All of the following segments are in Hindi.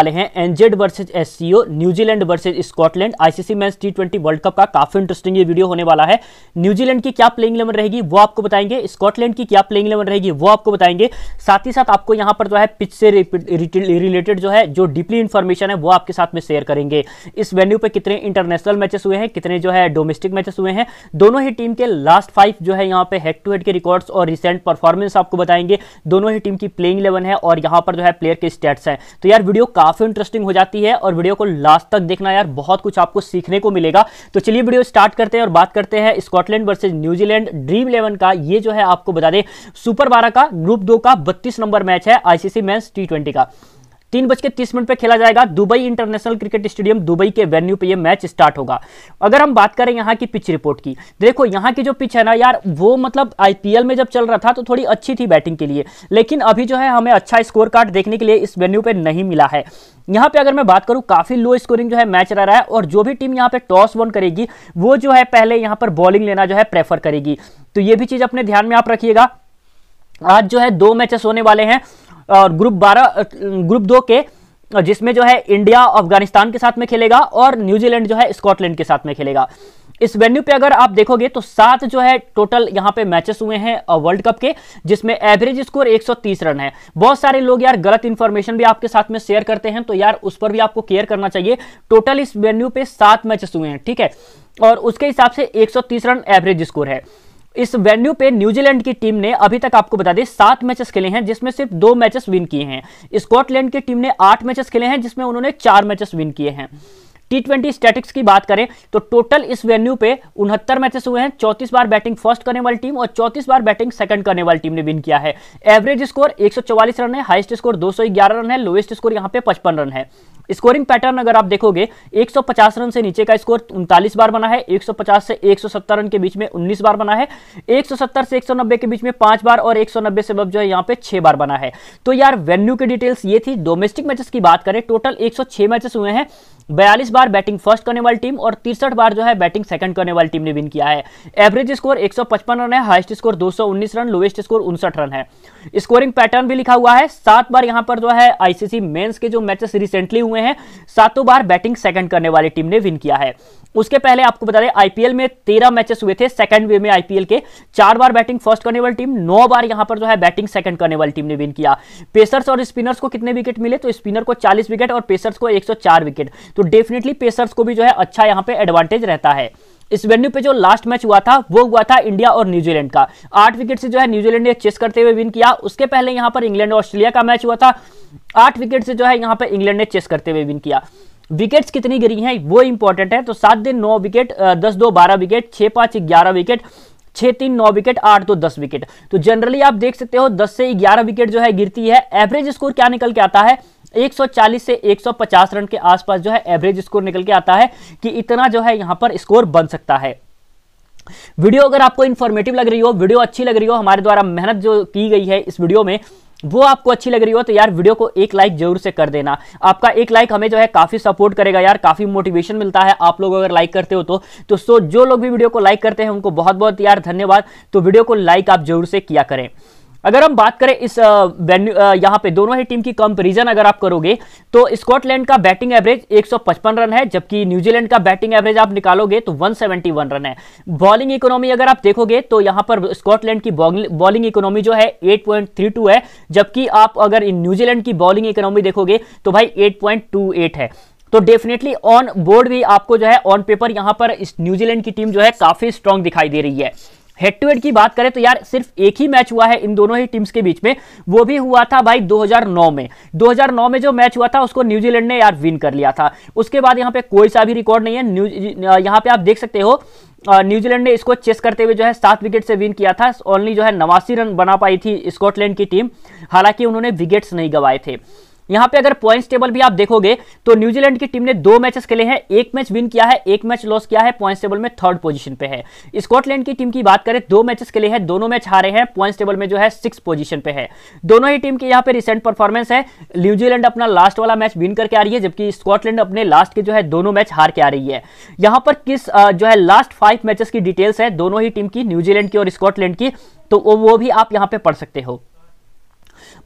वाले हैं एनजेड versus S New Zealand versus Scotland ICC match T twenty world cup का काफी इंटरेस्टिंग ये वीडियो होने वाला है न्यूजीलैंड की क्या प्लेइंग इलेवन रहेगी वो आपको बताएंगे स्कॉटलैंड की क्या प्लेइंग इलेवन रहेगी वो आपको बताएंगे साथ ही साथ आपको यहाँ पर जो है पिच से रिलेटेड जो है जो डीपली इन्फॉर्मेशन है वो आपके साथ में शेयर करेंगे इस वेन्यू पर कितने इंटरनेशनल मैचेस हुए हैं कितने जो है डोमेस्टिक मैचेस हुए हैं दोनों ही टीम के लास्ट फाइव जो है यहाँ पे हेड टू हेड के रिकॉर्ड्स और रिसेंट परफॉर्मेंस आपको बताएंगे दोनों ही टीम की प्लेइंग इलेवन है और यहाँ पर जो है प्लेयर के स्टेट्स हैं तो यार वीडियो का काफ़ी इंटरेस्टिंग हो जाती है और वीडियो को लास्ट तक देखना यार बहुत कुछ आपको सीखने को मिलेगा तो चलिए वीडियो स्टार्ट करते हैं और बात करते हैं Scotland versus New Zealand dream eleven का ये जो है आपको बता दें सुपर बारह का ग्रुप दो का बत्तीस नंबर मैच है आईसीसी मैं टी का तीन बज के तीस मिनट पर खेला जाएगा Dubai international cricket stadium Dubai के वेन्यू पे ये मैच स्टार्ट होगा अगर हम बात करें यहाँ की पिच रिपोर्ट की देखो यहाँ की जो पिच है ना यार वो मतलब आईपीएल में जब चल रहा था तो थोड़ी अच्छी थी बैटिंग के लिए लेकिन अभी जो है हमें अच्छा स्कोर कार्ड देखने के लिए इस वेन्यू पे नहीं मिला है यहाँ पे अगर मैं बात करूँ काफ़ी लो स्कोरिंग जो है मैच रह रहा है और जो भी टीम यहाँ पे टॉस वन करेगी वो जो है पहले यहाँ पर बॉलिंग लेना जो है प्रेफर करेगी तो ये भी चीज़ अपने ध्यान में आप रखिएगा आज जो है दो मैचेस होने वाले हैं और ग्रुप बारह ग्रुप दो के जिसमें जो है इंडिया अफगानिस्तान के साथ में खेलेगा और न्यूजीलैंड जो है स्कॉटलैंड के साथ में खेलेगा इस वेन्यू पे अगर आप देखोगे तो सात जो है टोटल यहाँ पे मैचेस हुए हैं वर्ल्ड कप के जिसमें एवरेज स्कोर 130 रन है बहुत सारे लोग यार गलत इन्फॉर्मेशन भी आपके साथ में शेयर करते हैं तो यार उस पर भी आपको केयर करना चाहिए टोटल इस वेन्यू पे सात मैचेस हुए हैं ठीक है और उसके हिसाब से एक रन एवरेज स्कोर है इस वेन्यू पे न्यूजीलैंड की टीम ने अभी तक आपको बता दें सात मैचेस खेले हैं जिसमें सिर्फ दो मैचेस विन किए हैं स्कॉटलैंड की टीम ने आठ मैचेस खेले हैं जिसमें उन्होंने चार मैचेस विन किए हैं टी ट्वेंटी स्टेटिक्स की बात करें तो टोटल इस वेन्यू पे उनहत्तर मैचेस हुए हैं चौतीस बार बैटिंग फर्स्ट करने वाली टीम और चौतीस बार बैटिंग सेकंड करने वाली टीम ने विन किया है एवरेज स्कोर 144 रन है हाइस्ट स्कोर 211 रन है लोएस्ट स्कोर यहाँ पे 55 रन है स्कोरिंग पैटर्न अगर आप देखोगे 150 रन से नीचे का स्कोर उनतालीस बार बना है 150 से 170 रन के बीच में 19 बार बना है 170 से 190 के बीच में पांच बार और 190 से जो है यहाँ पे छह बार बना है तो यार वेन्यू की डिटेल्स ये थी डोमेस्टिक मैचेस की बात करें टोटल 106 मैचेस हुए हैं बयालीस बार बैटिंग फर्स्ट करने वाली टीम और तिरसठ बार जो है बैटिंग सेकंड करने वाली टीम ने विन किया है एवरेज स्कोर 155 रन है highest score 219 run lowest score उनसठ रन है स्कोरिंग पैटर्न भी लिखा हुआ है सात बार यहां पर जो है आईसीसी मेन्स के जो मैचेस रिसेंटली हुए हैं सातों बार बैटिंग सेकंड करने वाली टीम ने विन किया है उसके पहले आपको बता दें आईपीएल में तेरह मैचेस हुए थे सेकंड वे में आईपीएल के चार बार बैटिंग फर्स्ट करने वाली टीम नौ बार यहां पर जो है बैटिंग सेकंड करने वाली टीम ने विन किया पेसर्स और स्पिनर्स को कितने विकेट मिले तो स्पिनर को 40 विकेट और पेसर्स को 104 विकेट तो डेफिनेटली डायरेक्टली पेसर्स को भी जो है अच्छा यहाँ पे एडवांटेज रहता है इस वेन्यू पे जो लास्ट मैच हुआ था वो हुआ था इंडिया और न्यूजीलैंड का आठ विकेट से जो है न्यूजीलैंड ने चेस करते हुए विन किया उसके पहले यहाँ पर इंग्लैंड और ऑस्ट्रेलिया का मैच हुआ था आठ विकेट से जो है यहाँ पर इंग्लैंड ने चेस करते हुए विन किया विकेट्स कितनी गिरी हैं वो इंपॉर्टेंट है तो सात दिन नौ विकेट दस दो बारह विकेट छः पाँच ग्यारह विकेट छह तीन नौ विकेट आठ दो दस विकेट तो जनरली आप देख सकते हो दस से ग्यारह विकेट जो है गिरती है एवरेज स्कोर क्या निकल के आता है 140 से 150 रन के आसपास जो है एवरेज स्कोर निकल के आता है कि इतना जो है यहां पर स्कोर बन सकता है वीडियो अगर आपको इंफॉर्मेटिव लग रही हो वीडियो अच्छी लग रही हो हमारे द्वारा मेहनत जो की गई है इस वीडियो में वो आपको अच्छी लग रही हो तो यार वीडियो को एक लाइक जरूर से कर देना आपका एक लाइक हमें जो है काफ़ी सपोर्ट करेगा यार काफ़ी मोटिवेशन मिलता है आप लोग अगर लाइक करते हो तो तो सो जो लोग भी वीडियो को लाइक करते हैं उनको बहुत बहुत यार धन्यवाद तो वीडियो को लाइक आप जरूर से किया करें अगर हम बात करें इस वेन्यू यहाँ पे दोनों ही टीम की कंपेरिजन अगर आप करोगे तो स्कॉटलैंड का बैटिंग एवरेज 155 रन है जबकि न्यूजीलैंड का बैटिंग एवरेज आप निकालोगे तो 171 रन है बॉलिंग इकोनॉमी अगर आप देखोगे तो यहाँ पर स्कॉटलैंड की बॉलिंग इकोनॉमी जो है 8.32 है जबकि आप अगर न्यूजीलैंड की बॉलिंग इकोनॉमी देखोगे तो भाई एट है तो डेफिनेटली ऑन बोर्ड भी आपको जो है ऑन पेपर यहाँ पर इस न्यूजीलैंड की टीम जो है काफ़ी स्ट्रांग दिखाई दे रही है हेड टू हेड की बात करें तो यार सिर्फ एक ही मैच हुआ है इन दोनों ही टीम्स के बीच में वो भी हुआ था भाई 2009 में 2009 में जो मैच हुआ था उसको न्यूजीलैंड ने यार विन कर लिया था उसके बाद यहाँ पे कोई सा भी रिकॉर्ड नहीं है न्यूज यहाँ पे आप देख सकते हो न्यूजीलैंड ने इसको चेस करते हुए जो है सात विकेट से विन किया था ओनली जो है नवासी रन बना पाई थी स्कॉटलैंड की टीम हालांकि उन्होंने विकेट्स नहीं गंवाए थे यहां पे अगर पॉइंट्स टेबल भी आप देखोगे तो न्यूजीलैंड की टीम ने दो मैचेस खेले हैं एक मैच विन किया है एक मैच लॉस किया है पॉइंट्स टेबल में थर्ड पोजीशन पे है स्कॉटलैंड की टीम की बात करें दो मैचेस खेले हैं दोनों मैच हारे हैं पॉइंट्स टेबल में जो है सिक्स पोजिशन पे है दोनों ही टीम की यहाँ पे रिसेंट परफॉर्मेंस है न्यूजीलैंड अपना लास्ट वाला मैच विन करके आ रही है जबकि स्कॉटलैंड अपने लास्ट के जो है दोनों मैच हार के आ रही है यहाँ पर किस जो है लास्ट फाइव मैचेस की डिटेल्स है दोनों ही टीम की न्यूजीलैंड की और स्कॉटलैंड की तो वो भी आप यहाँ पे पढ़ सकते हो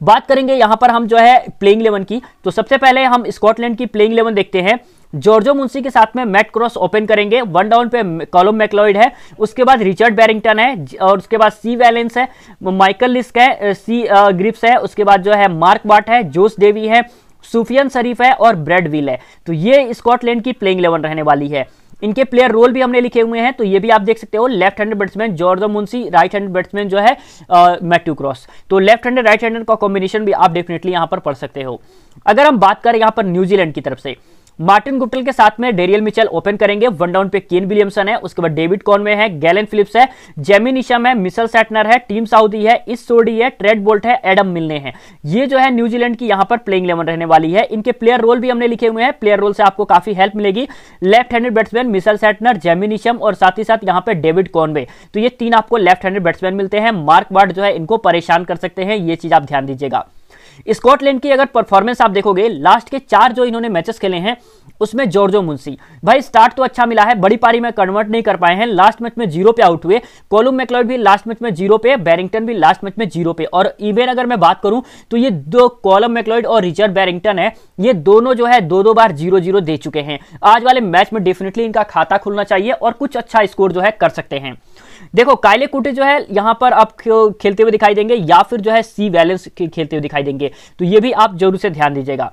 बात करेंगे यहां पर हम जो है प्लेइंग इलेवन की तो सबसे पहले हम स्कॉटलैंड की प्लेइंग इलेवन देखते हैं जॉर्जो मुंसी के साथ में मैट क्रॉस ओपन करेंगे वन डाउन पे कॉलम मैकलॉइड है उसके बाद रिचर्ड बैरिंगटन है और उसके बाद सी वैलेंस है माइकल लिस्क है सी ग्रिप्स है उसके बाद जो है मार्क बाट है जोस डेवी है सुफियन शरीफ है और ब्रेड विल है तो ये स्कॉटलैंड की प्लेइंग इलेवन रहने वाली है इनके प्लेयर रोल भी हमने लिखे हुए हैं तो ये भी आप देख सकते हो left hand batsman George Munsey right hand batsman जो है मैट्यू क्रॉस तो लेफ्ट हैंड राइट हैंड का कॉम्बिनेशन भी आप डेफिनेटली यहां पर पढ़ सकते हो अगर हम बात करें यहाँ पर न्यूजीलैंड की तरफ से मार्टिन गुप्टल के साथ में डेरियल मिचेल ओपन करेंगे वन डाउन पे केन विलियमसन है उसके बाद डेविड कॉनवे है गैलन फिलिप्स है जेमी ईशम है मिसल सैटनर है टीम साउदी है इस सोडी है ट्रेड बोल्ट है एडम मिलने हैं ये जो है न्यूजीलैंड की यहां पर प्लेइंग इलेवन रहने वाली है इनके प्लेयर रोल भी हमने लिखे हुए हैं प्लेयर रोल से आपको काफी हेल्प मिलेगी left handed batsman Mitchell Santner Jimmy Neesham और साथ ही साथ यहाँ पे डेविड कॉनवे तो ये तीन आपको लेफ्ट हैंडेड बैट्समैन मिलते हैं मार्क वार्ड जो है इनको परेशान कर सकते हैं ये चीज आप ध्यान दीजिएगा स्कॉटलैंड की अगर परफॉर्मेंस आप देखोगे लास्ट के चार जो इन्होंने मैचेस खेले हैं उसमें जॉर्जो मुंसी भाई स्टार्ट तो अच्छा मिला है बड़ी पारी में कन्वर्ट नहीं कर पाए हैं लास्ट मैच में जीरो पे आउट हुए कोलम मैकलॉड भी लास्ट मैच में जीरो पे बैरिंगटन भी लास्ट मैच में जीरो पे और इवेन अगर मैं बात करूं तो ये दो कॉलम मैकलॉड और रिचर्ड बैरिंगटन है ये दोनों जो है दो दो बार जीरो जीरो दे चुके हैं आज वाले मैच में डेफिनेटली इनका खाता खुलना चाहिए और कुछ अच्छा स्कोर जो है कर सकते हैं देखो कायले कुटे जो है यहाँ पर आप खेलते हुए दिखाई देंगे या फिर जो है सी वैलेंस खेलते हुए दिखाई देंगे तो ये भी आप जरूर से ध्यान दीजिएगा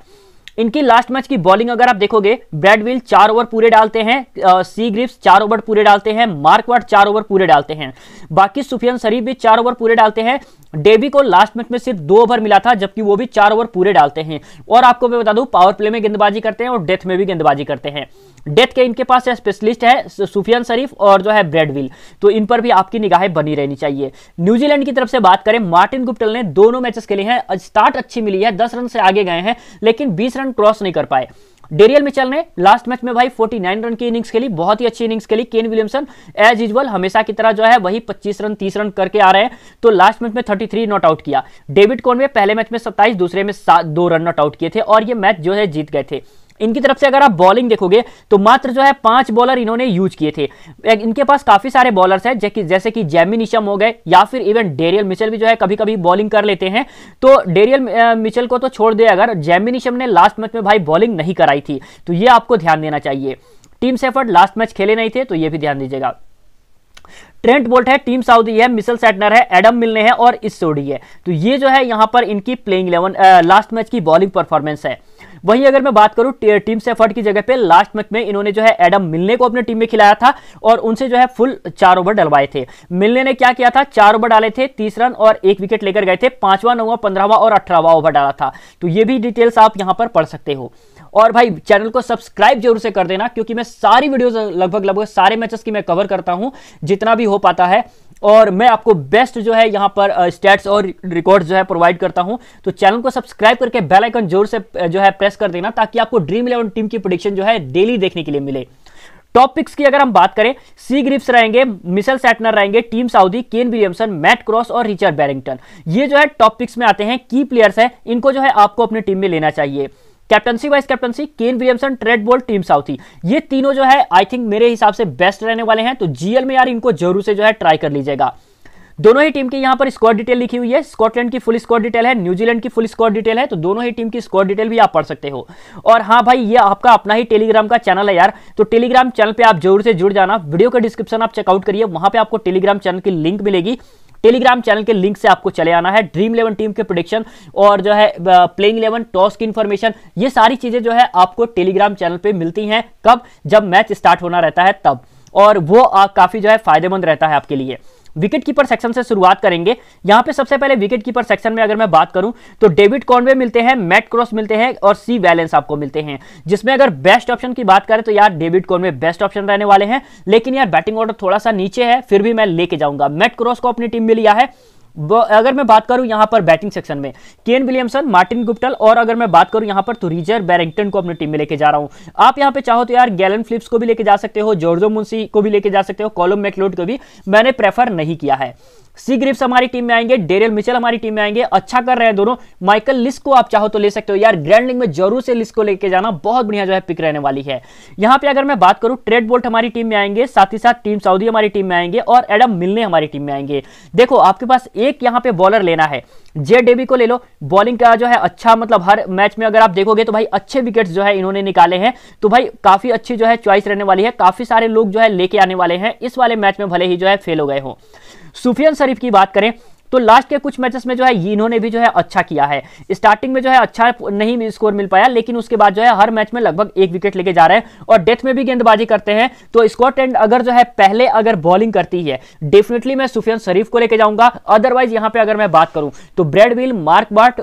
इनकी लास्ट मैच की बॉलिंग अगर आप देखोगे ब्रैडविल चार ओवर पूरे डालते हैं सी ग्रिप्स चार ओवर पूरे डालते हैं मार्क चार ओवर पूरे डालते हैं बाकी सुफियान शरीफ भी चार ओवर पूरे डालते हैं डेवी को लास्ट मैच में सिर्फ दो ओवर मिला था जबकि वो भी चार ओवर पूरे डालते हैं और आपको मैं बता दूं पावर प्ले में गेंदबाजी करते हैं और डेथ में भी गेंदबाजी करते हैं डेथ के इनके पास स्पेशलिस्ट है सुफियान शरीफ और जो है ब्रेडविल तो इन पर भी आपकी निगाहें बनी रहनी चाहिए न्यूजीलैंड की तरफ से बात करें मार्टिन गुप्टल ने दोनों मैचेस खेले हैं स्टार्ट अच्छी मिली है दस रन से आगे गए हैं लेकिन बीस रन क्रॉस नहीं कर पाए डेरियल मिचल ने लास्ट मैच में भाई 49 रन की इनिंग्स खेली बहुत ही अच्छी इनिंग्स खेली केन विलियमसन एज यूजल हमेशा की तरह जो है वही 25 रन 30 रन करके आ रहे हैं तो लास्ट मैच में 33 नॉट आउट किया डेविड कॉनवे पहले मैच में 27 दूसरे में दो रन नॉट आउट किए थे और ये मैच जो है जीत गए थे इनकी तरफ से अगर आप बॉलिंग देखोगे तो मात्र जो है पांच बॉलर इन्होंने यूज किए थे इनके पास काफी सारे बॉलर्स हैं जैसे कि जैमी निशम हो गए या फिर इवन डेरियल मिचल भी जो है कभी कभी बॉलिंग कर लेते हैं तो डेरियल मिचल को तो छोड़ दे अगर जैमी निशम ने लास्ट मैच में भाई बॉलिंग नहीं कराई थी तो ये आपको ध्यान देना चाहिए टीम सेफर्ड लास्ट मैच खेले नहीं थे तो ये भी ध्यान दीजिएगा ट्रेंट बोल्ट है टीम साउदी है मिसल सेटनर है एडम मिलने हैं और इस सोडी है तो ये जो है यहां पर इनकी प्लेइंग इलेवन लास्ट मैच की बॉलिंग परफॉर्मेंस है वहीं अगर मैं बात करूं टीम सेफर्ट की जगह पे लास्ट मैच में इन्होंने जो है एडम मिलने को अपने टीम में खिलाया था और उनसे जो है फुल चार ओवर डलवाए थे मिलने ने क्या किया था चार ओवर डाले थे तीस रन और एक विकेट लेकर गए थे पांचवा नौवा पंद्रहवा और अठारहवा ओवर डाला था तो ये भी डिटेल्स आप यहां पर पढ़ सकते हो और भाई चैनल को सब्सक्राइब जरूर से कर देना क्योंकि मैं सारी वीडियोज लगभग लगभग सारे मैचेस की मैं कवर करता हूं जितना भी हो पाता है और मैं आपको बेस्ट जो है यहाँ पर स्टेट्स और रिकॉर्ड जो है प्रोवाइड करता हूँ तो चैनल को सब्सक्राइब करके बेल आइकन जोर से जो है प्रेस कर देना ताकि आपको ड्रीम इलेवन टीम की प्रोडिक्शन जो है डेली देखने के लिए मिले टॉपिक्स की अगर हम बात करें सी ग्रिप्स रहेंगे मिसल सैटनर रहेंगे Tim Southee Kane Williamson Matt Cross और रिचर्ड बैरिंगटन ये जो है टॉपिक्स में आते हैं की प्लेयर्स हैं इनको जो है आपको अपनी टीम में लेना चाहिए captaincy vice captaincy Kane Williamson Trent Boult Tim Southee ये तीनों जो है आई थिंक मेरे हिसाब से बेस्ट रहने वाले हैं तो जीएल में यार इनको जरूर से जो है ट्राई कर लीजिएगा दोनों ही टीम की यहाँ पर स्कोर डिटेल लिखी हुई है स्कॉटलैंड की फुल स्कोर डिटेल है न्यूजीलैंड की फुल स्कोर डिटेल है तो दोनों ही टीम की स्कोर डिटेल भी आप पढ़ सकते हो और हाँ भाई ये आपका अपना ही टेलीग्राम का चैनल है यार तो टेलीग्राम चैनल पर आप जरूर से जुड़ जाना वीडियो का डिस्क्रिप्शन आप चेकआउट करिए वहां पर आपको टेलीग्राम चैनल की लिंक मिलेगी टेलीग्राम चैनल के लिंक से आपको चले आना है ड्रीम इलेवन टीम के प्रोडिक्शन और जो है प्लेइंग इलेवन टॉस की इंफॉर्मेशन ये सारी चीज़ें जो है आपको टेलीग्राम चैनल पर मिलती हैं कब जब मैच स्टार्ट होना रहता है तब और वो काफ़ी जो है फायदेमंद रहता है आपके लिए विकेट कीपर सेक्शन से शुरुआत करेंगे यहां पे सबसे पहले विकेट कीपर सेक्शन में अगर मैं बात करूं तो डेविड कॉनवे मिलते हैं मैट क्रॉस मिलते हैं और सी वैलेंस आपको मिलते हैं जिसमें अगर बेस्ट ऑप्शन की बात करें तो यार डेविड कॉनवे बेस्ट ऑप्शन रहने वाले हैं लेकिन यार बैटिंग ऑर्डर थोड़ा सा नीचे है फिर भी मैं लेके जाऊंगा मैट क्रॉस को अपनी टीम में लिया है अगर मैं बात करूं यहां पर बैटिंग सेक्शन में केन विलियमसन मार्टिन गुप्टल और अगर मैं बात करूं यहां पर तो रिजर बैरिंगटन को अपनी टीम में लेके जा रहा हूं आप यहां पे चाहो तो यार गैलन फ्लिप्स को भी लेके जा सकते हो जॉर्जो मुंसी को भी लेके जा सकते हो कॉलम मैकलोड को भी मैंने प्रेफर नहीं किया है सी ग्रिप्स हमारी टीम में आएंगे डेरियल मिचल हमारी टीम में आएंगे अच्छा कर रहे हैं दोनों माइकल लिस्ट को आप चाहो तो ले सकते हो यार ग्रैंड लीग में जरूर से लिस्ट को लेके जाना बहुत बढ़िया जो है पिक रहने वाली है यहां पे अगर मैं बात करूं ट्रेड बोल्ट हमारी टीम में आएंगे साथ ही साथ टीम सऊदी हमारी टीम में आएंगे और एडम मिलने हमारी टीम में आएंगे देखो आपके पास एक यहाँ पे बॉलर लेना है जे डेवी को ले लो बॉलिंग का जो है अच्छा मतलब हर मैच में अगर आप देखोगे तो भाई अच्छे विकेट्स जो है इन्होंने निकाले हैं तो भाई काफ़ी अच्छी जो है चॉइस रहने वाली है काफ़ी सारे लोग जो है लेके आने वाले हैं इस वाले मैच में भले ही जो है फेल हो गए हो सुफियन शरीफ की बात करें तो लास्ट के कुछ मैचेस में जो है इन्होंने भी जो है अच्छा किया है स्टार्टिंग में जो है अच्छा नहीं स्कोर मिल पाया लेकिन उसके बाद जो है हर मैच में लगभग एक विकेट लेके जा रहे हैं और डेथ में भी गेंदबाजी करते हैं तो स्कॉटलैंड अगर जो है पहले अगर बॉलिंग करती है डेफिनेटली मैं सुफियान शरीफ को लेकर जाऊंगा अदरवाइज यहां पर अगर मैं बात करूं तो ब्रेड विल मार्क बार्ट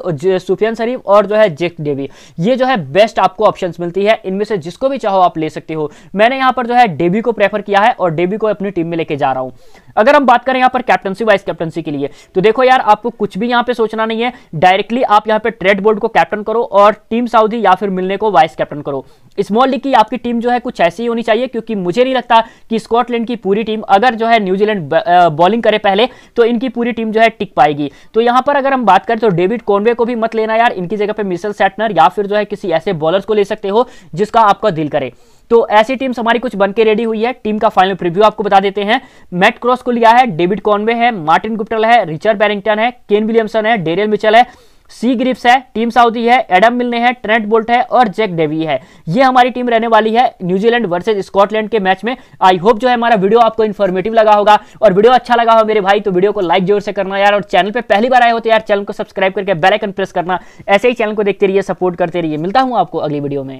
सुफियान शरीफ और जो है जेक डेवी ये जो है बेस्ट आपको ऑप्शन मिलती है इनमें से जिसको भी चाहो आप ले सकते हो मैंने यहां पर जो है डेवी को प्रेफर किया है और डेवी को अपनी टीम में लेके जा रहा हूं अगर हम बात करें यहां पर कैप्टनसी वाइस कैप्टनसी के लिए तो तो देखो यार आपको कुछ भी यहां पे सोचना नहीं है डायरेक्टली आप यहां पे ट्रेड बोर्ड को कैप्टन करो और टीम साउदी या फिर मिलने को वाइस कैप्टन करो स्मॉल लीग की आपकी टीम जो है कुछ ऐसी ही होनी चाहिए क्योंकि मुझे नहीं लगता कि स्कॉटलैंड की पूरी टीम अगर जो है न्यूजीलैंड बॉलिंग करे पहले तो इनकी पूरी टीम जो है टिक पाएगी तो यहां पर अगर हम बात करें तो डेविड कॉनवे को भी मत लेना यार इनकी जगह पर मिसल सेटनर या फिर जो है किसी ऐसे बॉलर को ले सकते हो जिसका आपका दिल करे तो ऐसी टीम्स हमारी कुछ बनके रेडी हुई है टीम का फाइनल प्रीव्यू आपको बता देते हैं मैट क्रॉस को लिया है डेविड कॉनवे है मार्टिन गुप्टल है रिचर्ड बैरिंगटन है केन विलियमसन है डेरियल मिचल है सी ग्रिप्स है टीम साउदी है एडम मिलने है ट्रेंट बोल्ट है और जैक डेवी है ये हमारी टीम रहने वाली है न्यूजीलैंड वर्सेज स्कॉटलैंड के मैच में आई होप जो है हमारा वीडियो आपको इन्फॉर्मेटिव लगा होगा और वीडियो अच्छा लगा हो मेरे भाई तो वीडियो को लाइक जोर से करना यार और चैनल पर पहली बार आए हो तो यार चैनल को सब्सक्राइब करके बेलाइकन प्रेस करना ऐसे ही चैनल को देखते रहिए सपोर्ट करते रहिए मिलता हूँ आपको अगली वीडियो में